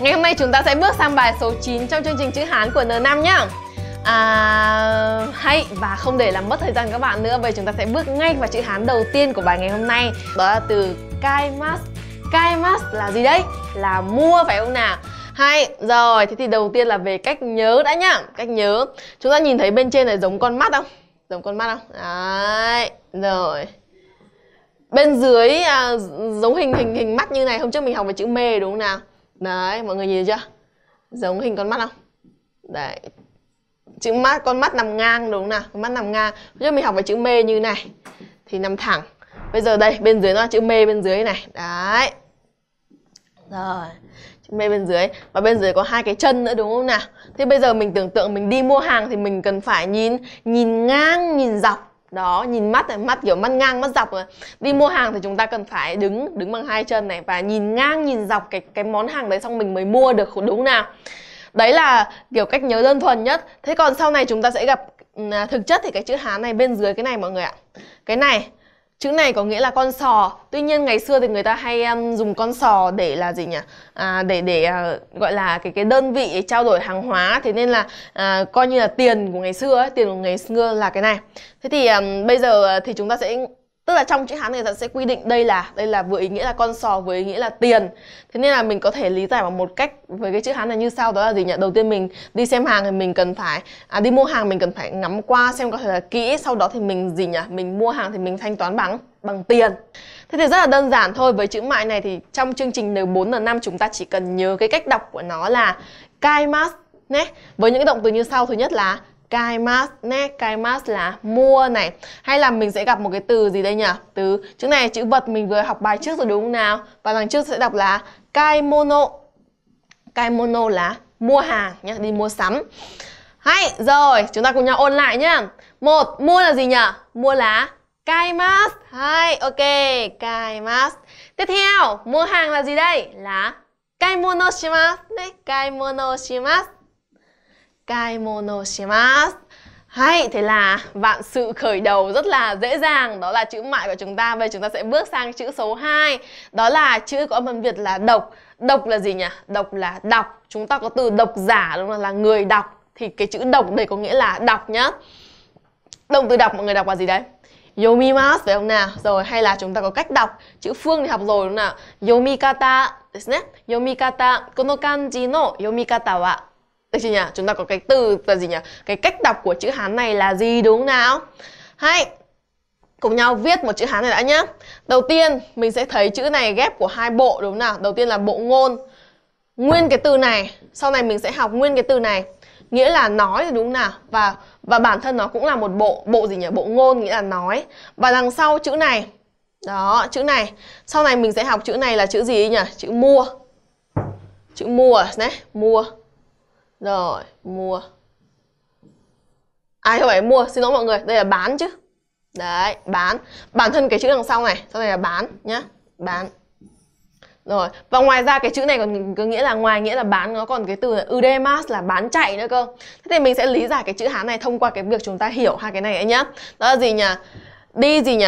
Ngày hôm nay chúng ta sẽ bước sang bài số 9 trong chương trình chữ Hán của N5 nhá à, hay và không để làm mất thời gian các bạn nữa Vậy chúng ta sẽ bước ngay vào chữ Hán đầu tiên của bài ngày hôm nay Đó là từ kaimas Kaimas là gì đấy? Là mua phải không nào? Hay, rồi, thế thì đầu tiên là về cách nhớ đã nhá Cách nhớ Chúng ta nhìn thấy bên trên là giống con mắt không? Giống con mắt không? Đấy, rồi Bên dưới à, giống hình hình hình mắt như này Hôm trước mình học về chữ mê đúng không nào? đấy mọi người nhìn chưa giống hình con mắt không đấy chữ mắt con mắt nằm ngang đúng không nào con mắt nằm ngang Bây giờ mình học về chữ mê như này thì nằm thẳng bây giờ đây bên dưới nó là chữ mê bên dưới này đấy rồi chữ mê bên dưới và bên dưới có hai cái chân nữa đúng không nào thế bây giờ mình tưởng tượng mình đi mua hàng thì mình cần phải nhìn nhìn ngang nhìn dọc đó nhìn mắt này mắt kiểu mắt ngang mắt dọc mà đi mua hàng thì chúng ta cần phải đứng đứng bằng hai chân này và nhìn ngang nhìn dọc cái cái món hàng đấy xong mình mới mua được đúng nào đấy là kiểu cách nhớ đơn thuần nhất thế còn sau này chúng ta sẽ gặp ừ, à, thực chất thì cái chữ hán này bên dưới cái này mọi người ạ cái này Chữ này có nghĩa là con sò. Tuy nhiên ngày xưa thì người ta hay um, dùng con sò để là gì nhỉ? À, để để uh, gọi là cái cái đơn vị trao đổi hàng hóa. Thế nên là uh, coi như là tiền của ngày xưa ấy, tiền của ngày xưa là cái này. Thế thì um, bây giờ thì chúng ta sẽ tức là trong chữ hán này ta sẽ quy định đây là đây là vừa ý nghĩa là con sò vừa ý nghĩa là tiền thế nên là mình có thể lý giải bằng một cách với cái chữ hán này như sau đó là gì nhỉ đầu tiên mình đi xem hàng thì mình cần phải à, đi mua hàng mình cần phải ngắm qua xem có thể là kỹ sau đó thì mình gì nhỉ mình mua hàng thì mình thanh toán bằng bằng tiền Thế thì rất là đơn giản thôi với chữ mại này thì trong chương trình N4 N5 chúng ta chỉ cần nhớ cái cách đọc của nó là kaimas nhé. Với những cái động từ như sau thứ nhất là kaimas ne kaimas là mua này hay là mình sẽ gặp một cái từ gì đây nhỉ từ chữ này chữ vật mình vừa học bài trước rồi đúng không nào và đằng trước sẽ đọc là kaimono kaimono là mua hàng nhé đi mua sắm hay rồi chúng ta cùng nhau ôn lại nhá một mua là gì nhỉ mua là kaimas hai ok kaimas tiếp theo mua hàng là gì đây là kaimono shimasu đấy kaimono shimasu kaimono shimasu hay, thế là vạn sự khởi đầu rất là dễ dàng Đó là chữ mại của chúng ta Vậy chúng ta sẽ bước sang chữ số 2 Đó là chữ có âm Việt là độc Độc là gì nhỉ? Độc là đọc Chúng ta có từ độc giả đúng không? Là người đọc Thì cái chữ độc đây có nghĩa là đọc nhá Động từ đọc mọi người đọc là gì đấy? Yomimasu phải không nào? Rồi hay là chúng ta có cách đọc Chữ phương thì học rồi đúng không nào? Yomikata ですね Yomikata Kono kanji được chị nhỉ chúng ta có cái từ là gì nhỉ cái cách đọc của chữ hán này là gì đúng nào hãy cùng nhau viết một chữ hán này đã nhé đầu tiên mình sẽ thấy chữ này ghép của hai bộ đúng nào đầu tiên là bộ ngôn nguyên cái từ này sau này mình sẽ học nguyên cái từ này nghĩa là nói thì đúng nào và và bản thân nó cũng là một bộ bộ gì nhỉ bộ ngôn nghĩa là nói và đằng sau chữ này đó chữ này sau này mình sẽ học chữ này là chữ gì nhỉ chữ mua chữ mua đấy mua rồi, mua Ai à, không phải mua, xin lỗi mọi người Đây là bán chứ Đấy, bán Bản thân cái chữ đằng sau này Sau này là bán nhá Bán Rồi, và ngoài ra cái chữ này còn có nghĩa là ngoài nghĩa là bán Nó còn cái từ là udemas là bán chạy nữa cơ Thế thì mình sẽ lý giải cái chữ Hán này Thông qua cái việc chúng ta hiểu hai cái này ấy nhá Đó là gì nhỉ Đi gì nhỉ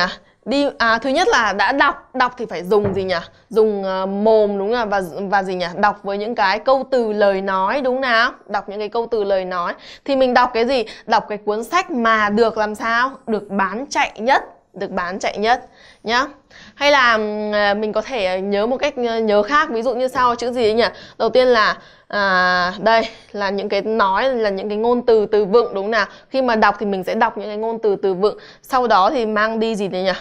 đi à thứ nhất là đã đọc đọc thì phải dùng gì nhỉ dùng uh, mồm đúng không và và gì nhỉ đọc với những cái câu từ lời nói đúng nào đọc những cái câu từ lời nói thì mình đọc cái gì đọc cái cuốn sách mà được làm sao được bán chạy nhất được bán chạy nhất nhá hay là uh, mình có thể nhớ một cách ờ, nhớ khác ví dụ như sau chữ gì nhỉ đầu tiên là à, đây là những cái nói là những cái ngôn từ từ vựng đúng không nào khi mà đọc thì mình sẽ đọc những cái ngôn từ từ vựng sau đó thì mang đi gì đấy nhỉ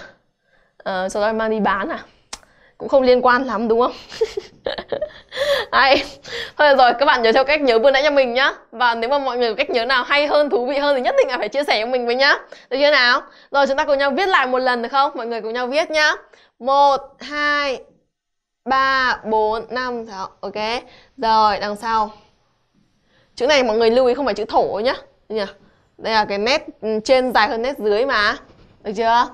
uh, sau đó mang đi bán à cũng không liên quan lắm đúng không hay thôi rồi các bạn nhớ theo cách nhớ vừa nãy cho mình nhá và nếu mà mọi người có cách nhớ nào hay hơn thú vị hơn thì nhất định là phải chia sẻ cho mình với nhá được chưa nào rồi chúng ta cùng nhau viết lại một lần được không mọi người cùng nhau viết nhá một hai ba bốn năm sáu ok rồi đằng sau chữ này mọi người lưu ý không phải chữ thổ nhá đây là cái nét ừ, trên dài hơn nét dưới mà được chưa?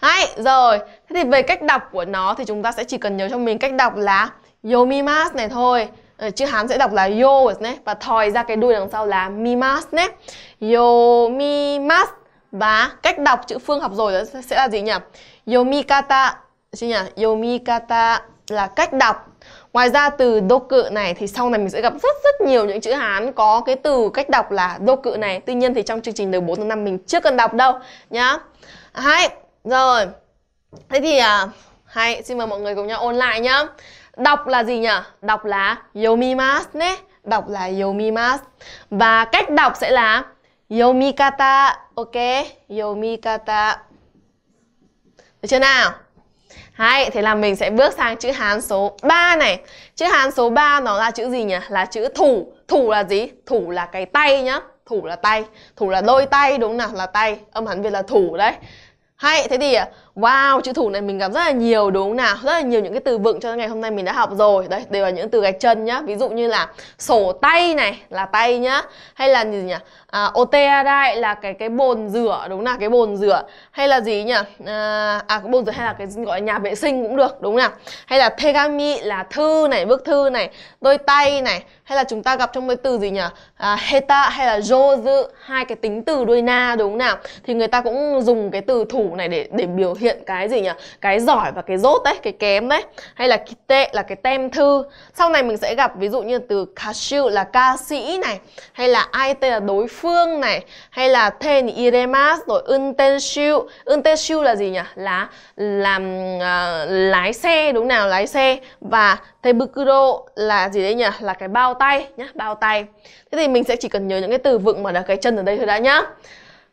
Hay, rồi. Thế thì về cách đọc của nó thì chúng ta sẽ chỉ cần nhớ cho mình cách đọc là yomimas này thôi. Ờ, chữ Hán sẽ đọc là yo này và thòi ra cái đuôi đằng sau là mimas nhé. Yomimas và cách đọc chữ phương học rồi sẽ là gì nhỉ? Yomikata chứ nhỉ? Yomikata là cách đọc. Ngoài ra từ đô cự này thì sau này mình sẽ gặp rất rất nhiều những chữ Hán có cái từ cách đọc là đô cự này. Tuy nhiên thì trong chương trình đầu 4 năm mình chưa cần đọc đâu nhá hay rồi. Thế thì à, hãy xin mời mọi người cùng nhau ôn lại nhá. Đọc là gì nhỉ? Đọc là yomimasu nhé. Đọc là yomimasu. Và cách đọc sẽ là yomikata, ok? Yomikata. Được chưa nào? hay thế là mình sẽ bước sang chữ Hán số 3 này. Chữ Hán số 3 nó là chữ gì nhỉ? Là chữ thủ. Thủ là gì? Thủ là cái tay nhá thủ là tay thủ là đôi tay đúng không nào là tay âm hán việt là thủ đấy hay thế thì wow chữ thủ này mình gặp rất là nhiều đúng không nào rất là nhiều những cái từ vựng cho ngày hôm nay mình đã học rồi đây đều là những từ gạch chân nhá ví dụ như là sổ tay này là tay nhá hay là gì nhỉ à, OTA đây là cái cái bồn rửa đúng là cái bồn rửa hay là gì nhỉ à, à cái bồn rửa hay là cái gọi là nhà vệ sinh cũng được đúng nào hay là tegami là thư này bức thư này đôi tay này hay là chúng ta gặp trong cái từ gì nhỉ à, heta hay là jozu hai cái tính từ đuôi na đúng nào thì người ta cũng dùng cái từ thủ này để để biểu hiện cái gì nhỉ cái giỏi và cái dốt đấy cái kém đấy hay là kite là cái tem thư sau này mình sẽ gặp ví dụ như từ kashu là ca sĩ này hay là ai là đối phương phương này hay là tên iremas rồi untenshiu untenshiu là gì nhỉ là làm uh, lái xe đúng nào lái xe và tebukuro là gì đấy nhỉ là cái bao tay nhá bao tay thế thì mình sẽ chỉ cần nhớ những cái từ vựng mà là cái chân ở đây thôi đã nhá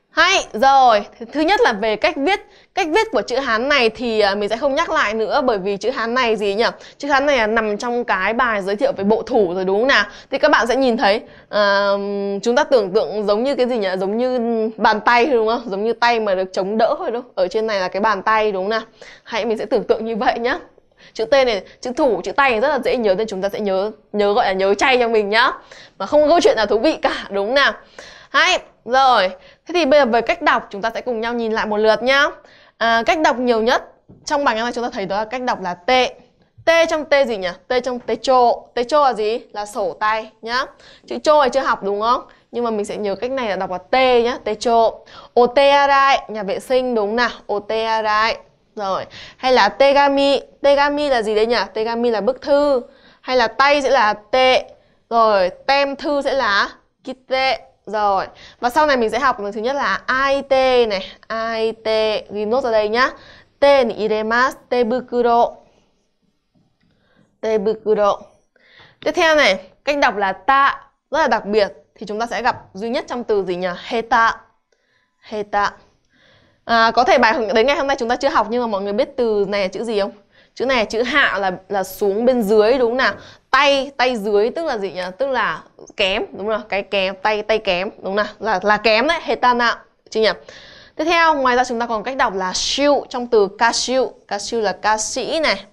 hay, rồi, thứ nhất là về cách viết Cách viết của chữ Hán này thì à, mình sẽ không nhắc lại nữa Bởi vì chữ Hán này gì nhỉ? Chữ Hán này là nằm trong cái bài giới thiệu về bộ thủ rồi đúng không nào? Thì các bạn sẽ nhìn thấy uh, Chúng ta tưởng tượng giống như cái gì nhỉ? Giống như bàn tay đúng không? Giống như tay mà được chống đỡ thôi đúng không? Ở trên này là cái bàn tay đúng không nào? Hãy mình sẽ tưởng tượng như vậy nhá chữ tên này chữ thủ chữ tay rất là dễ nhớ nên chúng ta sẽ nhớ nhớ gọi là nhớ chay cho mình nhá mà không có câu chuyện nào thú vị cả đúng nào hay rồi Thế thì bây giờ về cách đọc chúng ta sẽ cùng nhau nhìn lại một lượt nhá. À, cách đọc nhiều nhất trong bảng ngày mai chúng ta thấy đó là cách đọc là T. T trong T gì nhỉ? T trong T trộ. T trộ là gì? Là sổ tay nhá. Chữ trộ này chưa học đúng không? Nhưng mà mình sẽ nhớ cách này là đọc là T nhá, T trộ. Otearai, nhà vệ sinh đúng nào? Otearai. Rồi, hay là tegami. Tegami là gì đấy nhỉ? Tegami là bức thư. Hay là tay sẽ là tệ. Rồi, tem thư sẽ là kite. Rồi, và sau này mình sẽ học thứ nhất là AIT này, AIT, ghi nốt ra đây nhá. T ni iremasu, tebukuro. Tebukuro. Tiếp theo này, cách đọc là ta rất là đặc biệt thì chúng ta sẽ gặp duy nhất trong từ gì nhỉ? Heta. Heta. À, có thể bài đến ngày hôm nay chúng ta chưa học nhưng mà mọi người biết từ này là chữ gì không? Chữ này chữ hạ là là xuống bên dưới đúng không nào? tay tay dưới tức là gì nhỉ tức là kém đúng rồi cái kém tay tay kém đúng không nào là là kém đấy hetana chưa nhỉ tiếp theo ngoài ra chúng ta còn cách đọc là siêu trong từ ca siêu ca siêu là ca sĩ này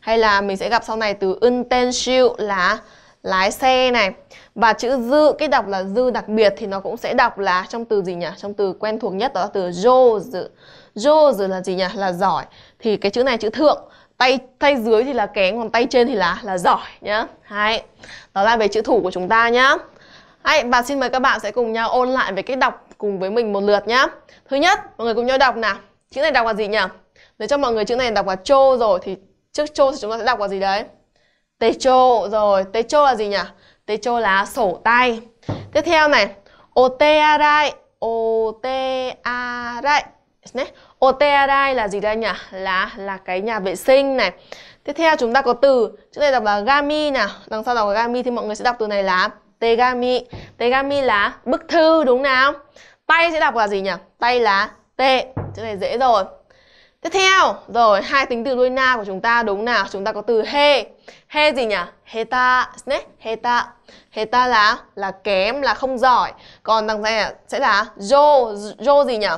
hay là mình sẽ gặp sau này từ ưng tên siêu là lái xe này và chữ dư cái đọc là dư đặc biệt thì nó cũng sẽ đọc là trong từ gì nhỉ trong từ quen thuộc nhất đó là từ dô dư dô dự là gì nhỉ là giỏi thì cái chữ này chữ thượng tay tay dưới thì là kém còn tay trên thì là là giỏi nhá hai đó là về chữ thủ của chúng ta nhá hãy và xin mời các bạn sẽ cùng nhau ôn lại về cách đọc cùng với mình một lượt nhá thứ nhất mọi người cùng nhau đọc nào chữ này đọc là gì nhỉ nếu cho mọi người chữ này đọc là chô rồi thì trước chô thì chúng ta sẽ đọc là gì đấy tê chô rồi tê chô là gì nhỉ tê chô là sổ tay tiếp theo này o o a otearai otearai OTA là gì đây nhỉ? Là là cái nhà vệ sinh này. Tiếp theo chúng ta có từ chữ này đọc là gami nè, đằng sau đọc là gami thì mọi người sẽ đọc từ này là tegami. Tegami là bức thư đúng nào? Tay sẽ đọc là gì nhỉ? Tay là tệ. Chữ này dễ rồi. Tiếp theo, rồi hai tính từ đuôi na của chúng ta đúng nào? Chúng ta có từ he. He gì nhỉ? Heta, nhé, heta. Heta là là kém, là không giỏi. Còn đằng sau sẽ là jo, jo gì nhỉ?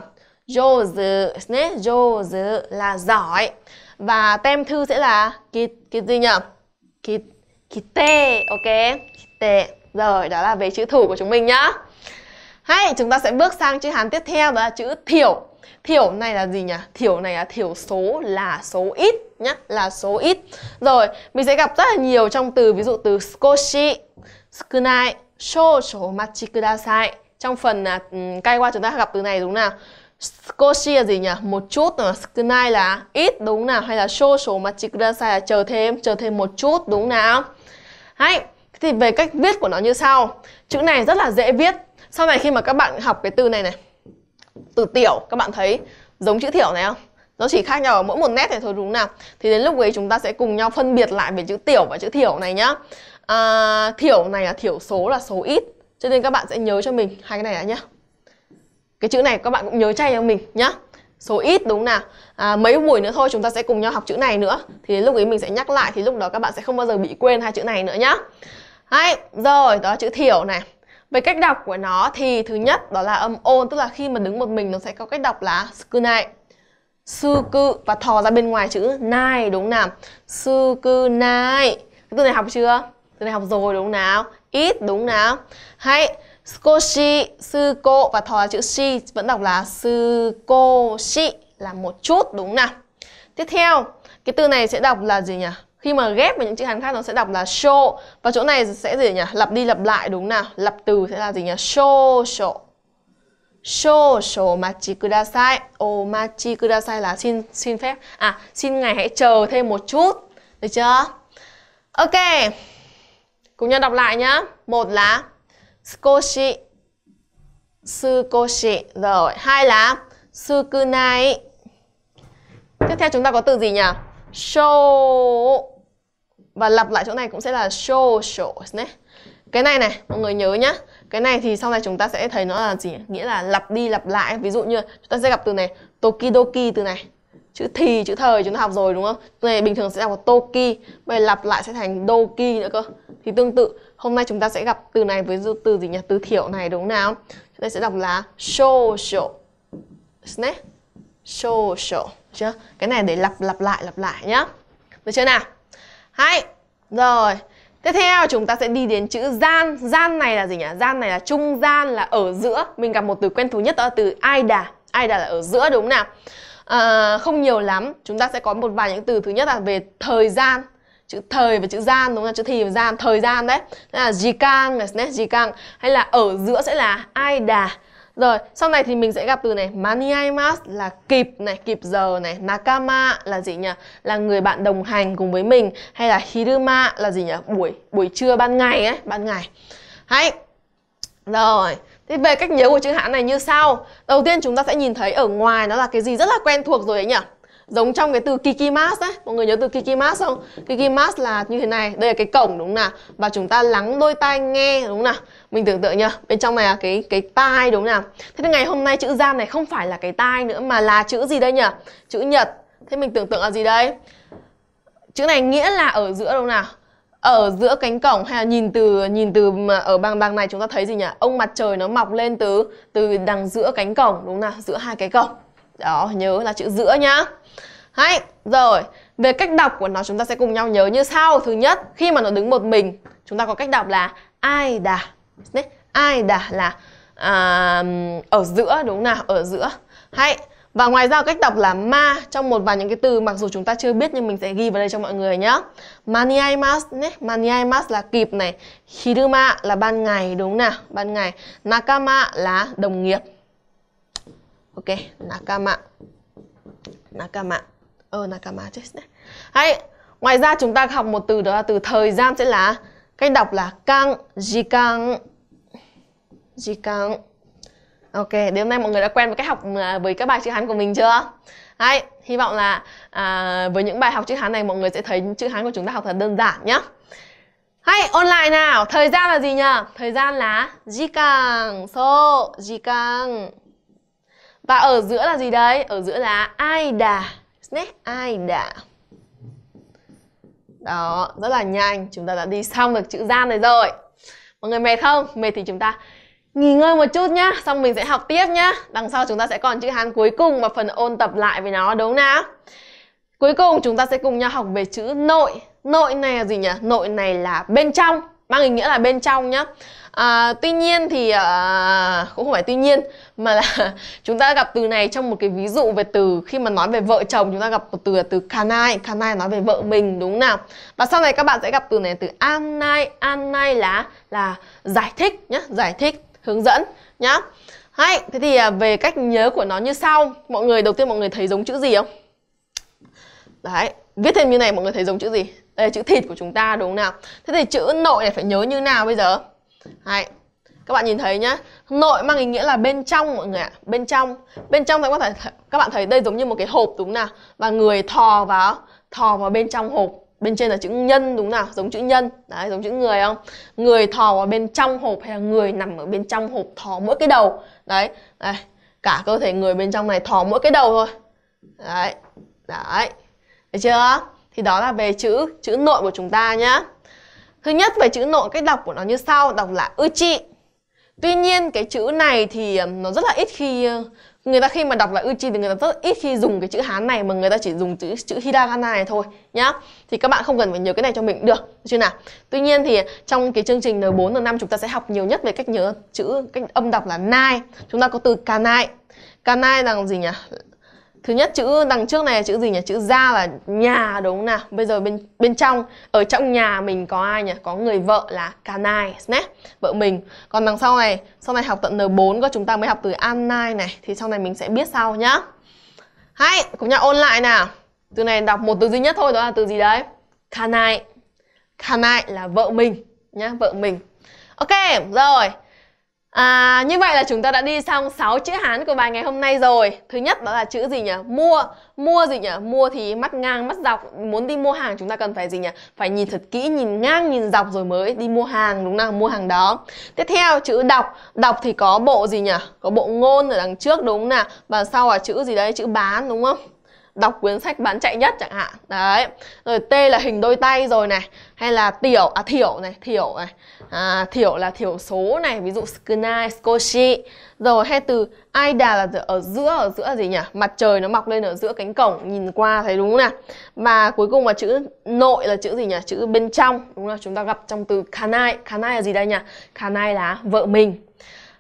Jozu nhé. Jozu là giỏi. Và tem thư sẽ là kit kit gì nhỉ? Kit kite. Ok. Kite. Rồi, đó là về chữ thủ của chúng mình nhá. Hay, chúng ta sẽ bước sang chữ Hán tiếp theo đó là chữ thiểu. Thiểu này là gì nhỉ? Thiểu này là thiểu số là số ít nhá, là số ít. Rồi, mình sẽ gặp rất là nhiều trong từ ví dụ từ skoshi, sukunai, shōshō machi kudasai. Trong phần à, ừ, cay um, qua chúng ta gặp từ này đúng nào? Scotia gì nhỉ? Một chút nào? Kunai là ít đúng nào hay là số số mà chị sai là chờ thêm, chờ thêm một chút đúng nào? Hay thì về cách viết của nó như sau. Chữ này rất là dễ viết. Sau này khi mà các bạn học cái từ này này, từ tiểu các bạn thấy giống chữ tiểu này không? Nó chỉ khác nhau ở mỗi một nét này thôi đúng nào? Thì đến lúc ấy chúng ta sẽ cùng nhau phân biệt lại về chữ tiểu và chữ thiểu này nhá. À, thiểu này là thiểu số là số ít. Cho nên các bạn sẽ nhớ cho mình hai cái này đã nhé cái chữ này các bạn cũng nhớ chay cho mình nhá số ít đúng nào à, mấy buổi nữa thôi chúng ta sẽ cùng nhau học chữ này nữa thì lúc ấy mình sẽ nhắc lại thì lúc đó các bạn sẽ không bao giờ bị quên hai chữ này nữa nhá hay rồi đó chữ thiểu này về cách đọc của nó thì thứ nhất đó là âm ôn tức là khi mà đứng một mình nó sẽ có cách đọc là sư này sư cư và thò ra bên ngoài chữ nai đúng nào sư cư nai cái từ này học chưa từ này học rồi đúng nào ít đúng nào hay Skoshi, sư cô và thò chữ shi vẫn đọc là sư cô shi là một chút đúng nào. Tiếp theo, cái từ này sẽ đọc là gì nhỉ? Khi mà ghép với những chữ Hàn khác nó sẽ đọc là show và chỗ này sẽ gì nhỉ? Lặp đi lặp lại đúng nào? Lặp từ sẽ là gì nhỉ? Show show. Show show machi kudasai. O machi kudasai là xin xin phép. À, xin ngài hãy chờ thêm một chút. Được chưa? Ok. Cùng nhau đọc lại nhá. Một là skoshi, sukoshi rồi hai là sukunai tiếp theo chúng ta có từ gì nhỉ show và lặp lại chỗ này cũng sẽ là show shows nhé cái này này mọi người nhớ nhá cái này thì sau này chúng ta sẽ thấy nó là gì nghĩa là lặp đi lặp lại ví dụ như chúng ta sẽ gặp từ này tokidoki từ này chữ thì chữ thời chúng ta học rồi đúng không này bình thường sẽ đọc là toki bây lặp lại sẽ thành doki nữa cơ thì tương tự hôm nay chúng ta sẽ gặp từ này với từ gì nhỉ từ thiểu này đúng nào chúng ta sẽ đọc là shōshō né shōshō chưa cái này để lặp lặp lại lặp lại nhá được chưa nào hay rồi Tiếp theo chúng ta sẽ đi đến chữ gian Gian này là gì nhỉ? Gian này là trung gian, là ở giữa Mình gặp một từ quen thuộc nhất đó là từ Aida Aida là ở giữa đúng không nào? à, không nhiều lắm chúng ta sẽ có một vài những từ thứ nhất là về thời gian chữ thời và chữ gian đúng không chữ thì và gian thời gian đấy là gì càng này gì càng hay là ở giữa sẽ là ai đà rồi, sau này thì mình sẽ gặp từ này Maniaimas là kịp này, kịp giờ này Nakama là gì nhỉ? Là người bạn đồng hành cùng với mình Hay là Hiruma là gì nhỉ? Buổi buổi trưa ban ngày ấy, ban ngày Hay Rồi Thế về cách nhớ của chữ hãn này như sau Đầu tiên chúng ta sẽ nhìn thấy ở ngoài nó là cái gì rất là quen thuộc rồi đấy nhỉ Giống trong cái từ Kikimas đấy Mọi người nhớ từ Kikimas không? Kikimas là như thế này Đây là cái cổng đúng không nào Và chúng ta lắng đôi tai nghe đúng không nào Mình tưởng tượng nhá Bên trong này là cái cái tai đúng không nào Thế thì ngày hôm nay chữ gian này không phải là cái tai nữa Mà là chữ gì đây nhỉ? Chữ nhật Thế mình tưởng tượng là gì đây? Chữ này nghĩa là ở giữa đúng không nào ở ờ, giữa cánh cổng hay là nhìn từ nhìn từ mà ở bang bang này chúng ta thấy gì nhỉ ông mặt trời nó mọc lên từ từ đằng giữa cánh cổng đúng không nào giữa hai cái cổng đó nhớ là chữ giữa nhá hay rồi về cách đọc của nó chúng ta sẽ cùng nhau nhớ như sau thứ nhất khi mà nó đứng một mình chúng ta có cách đọc là ai đà ai đà là à, ở giữa đúng không nào ở giữa hay và ngoài ra cách đọc là ma trong một vài những cái từ mặc dù chúng ta chưa biết nhưng mình sẽ ghi vào đây cho mọi người nhé. Maniaimasu nhé, maniaimasu là kịp này, hiruma là ban ngày đúng nào, ban ngày, nakama là đồng nghiệp. Ok, nakama. Nakama. Ờ nakama chết nhé. Hay, ngoài ra chúng ta học một từ đó là từ thời gian sẽ là cách đọc là kang, jikan jikan Ok, đến hôm nay mọi người đã quen với cách học à, với các bài chữ Hán của mình chưa? Đấy, hy vọng là à, với những bài học chữ Hán này mọi người sẽ thấy chữ Hán của chúng ta học thật đơn giản nhá. Hay, ôn lại nào, thời gian là gì nhỉ? Thời gian là di càng, so, di càng. Và ở giữa là gì đấy? Ở giữa là ai đà, ai đà. Đó, rất là nhanh, chúng ta đã đi xong được chữ gian này rồi. Mọi người mệt không? Mệt thì chúng ta nghỉ ngơi một chút nhá xong mình sẽ học tiếp nhá đằng sau chúng ta sẽ còn chữ hán cuối cùng và phần ôn tập lại với nó đúng nào cuối cùng chúng ta sẽ cùng nhau học về chữ nội nội này là gì nhỉ nội này là bên trong mang ý nghĩa là bên trong nhá à, tuy nhiên thì à, cũng không phải tuy nhiên mà là chúng ta gặp từ này trong một cái ví dụ về từ khi mà nói về vợ chồng chúng ta gặp một từ là từ kanai kanai nói về vợ mình đúng nào và sau này các bạn sẽ gặp từ này từ anai anai là là giải thích nhá giải thích hướng dẫn nhá Hay, thế thì à, về cách nhớ của nó như sau Mọi người đầu tiên mọi người thấy giống chữ gì không? Đấy, viết thêm như này mọi người thấy giống chữ gì? Đây là chữ thịt của chúng ta đúng không nào? Thế thì chữ nội này phải nhớ như nào bây giờ? Đấy, các bạn nhìn thấy nhá Nội mang ý nghĩa là bên trong mọi người ạ Bên trong Bên trong các bạn, thấy, các bạn thấy đây giống như một cái hộp đúng không nào Và người thò vào Thò vào bên trong hộp bên trên là chữ nhân đúng nào giống chữ nhân đấy giống chữ người không người thò vào bên trong hộp hay là người nằm ở bên trong hộp thò mỗi cái đầu đấy đây cả cơ thể người bên trong này thò mỗi cái đầu thôi đấy đấy thấy chưa thì đó là về chữ chữ nội của chúng ta nhá thứ nhất về chữ nội cách đọc của nó như sau đọc là ư chị tuy nhiên cái chữ này thì nó rất là ít khi người ta khi mà đọc là uchi thì người ta rất ít khi dùng cái chữ hán này mà người ta chỉ dùng chữ chữ hiragana này thôi nhá thì các bạn không cần phải nhớ cái này cho mình được chưa nào tuy nhiên thì trong cái chương trình N4 N5 chúng ta sẽ học nhiều nhất về cách nhớ chữ cách âm đọc là nai chúng ta có từ kanai kanai là gì nhỉ Thứ nhất chữ đằng trước này là chữ gì nhỉ? Chữ ra là nhà đúng không nào? Bây giờ bên bên trong ở trong nhà mình có ai nhỉ? Có người vợ là canai nhé, vợ mình. Còn đằng sau này, sau này học tận N4 có chúng ta mới học từ anai này thì sau này mình sẽ biết sau nhá. Hãy cùng nhau ôn lại nào. Từ này đọc một từ duy nhất thôi đó là từ gì đấy? Canai. Canai là vợ mình nhá, vợ mình. Ok, rồi. À, như vậy là chúng ta đã đi xong 6 chữ Hán của bài ngày hôm nay rồi. Thứ nhất đó là chữ gì nhỉ? Mua. Mua gì nhỉ? Mua thì mắt ngang, mắt dọc. Muốn đi mua hàng chúng ta cần phải gì nhỉ? Phải nhìn thật kỹ, nhìn ngang, nhìn dọc rồi mới đi mua hàng đúng không? Mua hàng đó. Tiếp theo chữ đọc. Đọc thì có bộ gì nhỉ? Có bộ ngôn ở đằng trước đúng không nào? Và sau là chữ gì đấy? Chữ bán đúng không? đọc quyển sách bán chạy nhất chẳng hạn đấy rồi t là hình đôi tay rồi này hay là tiểu à thiểu này thiểu này à, thiểu là thiểu số này ví dụ skunai skoshi rồi hay từ aida là ở giữa ở giữa gì nhỉ mặt trời nó mọc lên ở giữa cánh cổng nhìn qua thấy đúng không nào và cuối cùng là chữ nội là chữ gì nhỉ chữ bên trong đúng là chúng ta gặp trong từ kanai kanai là gì đây nhỉ kanai là vợ mình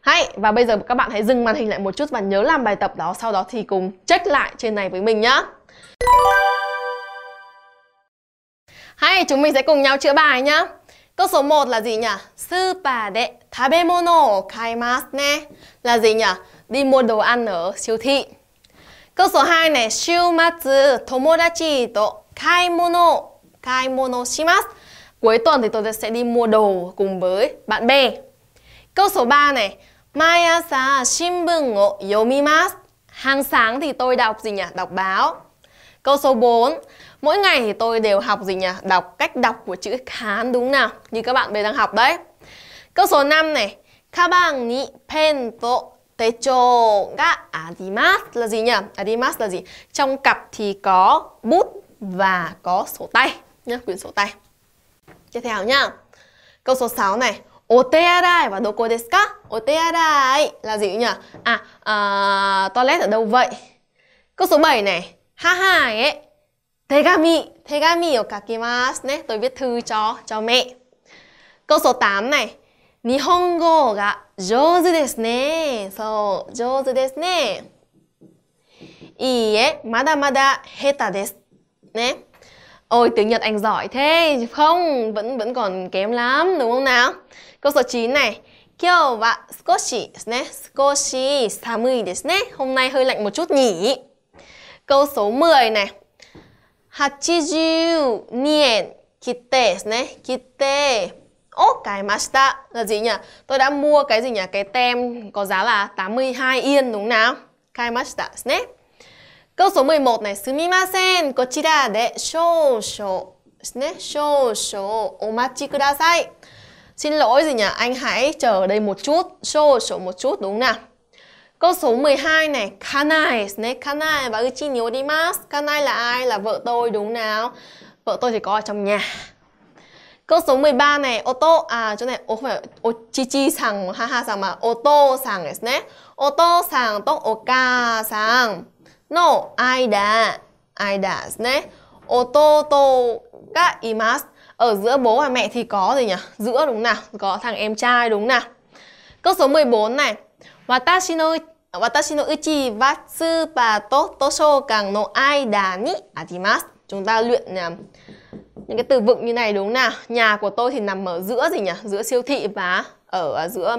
hay, và bây giờ các bạn hãy dừng màn hình lại một chút và nhớ làm bài tập đó Sau đó thì cùng check lại trên này với mình nhá Hay, chúng mình sẽ cùng nhau chữa bài nhá Câu số 1 là gì nhỉ? Super de tabemono kaimasu ne Là gì nhỉ? Đi mua đồ ăn ở siêu thị Câu số 2 này, shimasu tomodachi to kaimono kaimono cuối tuần thì tôi sẽ đi mua đồ cùng với bạn bè. Câu số 3 này, Mai sa shinbun wo yomimasu. Hàng sáng thì tôi đọc gì nhỉ? Đọc báo. Câu số 4. Mỗi ngày thì tôi đều học gì nhỉ? Đọc cách đọc của chữ Hán đúng nào? Như các bạn bây đang học đấy. Câu số 5 này. Kabang ni pen to techo ga adimasu là gì nhỉ? Adimasu là gì? Trong cặp thì có bút và có sổ tay nhá, quyển sổ tay. Tiếp theo nhá. Câu số 6 này, Otearai và doko desu ka? Otearai là gì nhỉ? À, à toilet ở đâu vậy? Câu số 7 này, ha ha ấy. Tegami, tegami o kakimasu ne. Tôi viết thư cho cho mẹ. Câu số 8 này, Nihongo ga jōzu desu ne. So, jōzu desu ne. Iie, mada mada heta desu. ね。Ôi tiếng Nhật anh giỏi thế Không, vẫn vẫn còn kém lắm đúng không nào Câu số 9 này Kyo wa skoshi ne Skoshi samui desu ne Hôm nay hơi lạnh một chút nhỉ Câu số 10 này 82 yen kite ne Kite ố cái mashita là gì nhỉ? Tôi đã mua cái gì nhỉ? Cái tem có giá là 82 yên đúng không nào? Kaimashita desu ne Câu số 11 này, sumimasen, kochira de shōshō xin lỗi gì nhỉ? Anh hãy chờ ở đây một chút. Show show một chút đúng nào? Câu số 12 này, kanai, né kanai và uchi ni odimasu. Kanai là ai? Là vợ tôi đúng nào? Vợ tôi thì có ở trong nhà. Câu số 13 này, oto à chỗ này ô phải ochichi sang ha ha sang mà oto sang đấy nhé. Oto sang to oka sang. の間、間ですね。Ototo ga imasu. Ở giữa bố và mẹ thì có gì nhỉ? Giữa đúng nào? Có thằng em trai đúng nào? Câu số 14 này. Watashi no Watashi no uchi wa tsupa to Chúng ta luyện nào? những cái từ vựng như này đúng nào? Nhà của tôi thì nằm ở giữa gì nhỉ? Giữa siêu thị và ở à, giữa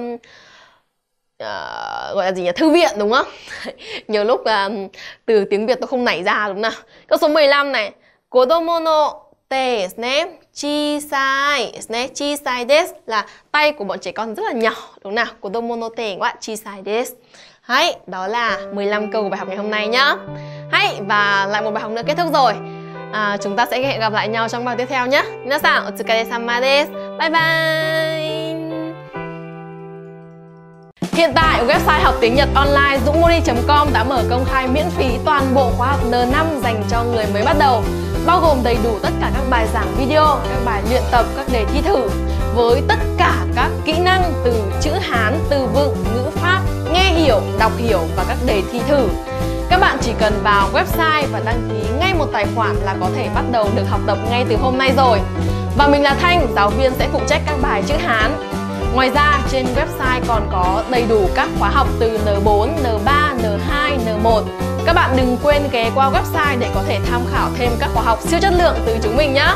uh, gọi là gì nhỉ thư viện đúng không nhiều lúc uh, từ tiếng việt tôi không nảy ra đúng nào câu số 15 này kodomo no te ne chisai desu ne chisai desu là tay của bọn trẻ con rất là nhỏ đúng nào kodomo no te wa chisai desu Hãy, đó là 15 câu của bài học ngày hôm nay nhá Hãy, và lại một bài học nữa kết thúc rồi à, Chúng ta sẽ hẹn gặp lại nhau trong bài tiếp theo nhé Minasan, otsukaresama sama desu Bye bye Hiện tại, website học tiếng Nhật online dũngmoni com đã mở công khai miễn phí toàn bộ khóa học N5 dành cho người mới bắt đầu bao gồm đầy đủ tất cả các bài giảng video, các bài luyện tập, các đề thi thử với tất cả các kỹ năng từ chữ Hán, từ vựng, ngữ pháp, nghe hiểu, đọc hiểu và các đề thi thử. Các bạn chỉ cần vào website và đăng ký ngay một tài khoản là có thể bắt đầu được học tập ngay từ hôm nay rồi. Và mình là Thanh, giáo viên sẽ phụ trách các bài chữ Hán, Ngoài ra trên website còn có đầy đủ các khóa học từ N4, N3, N2, N1 Các bạn đừng quên ghé qua website để có thể tham khảo thêm các khóa học siêu chất lượng từ chúng mình nhé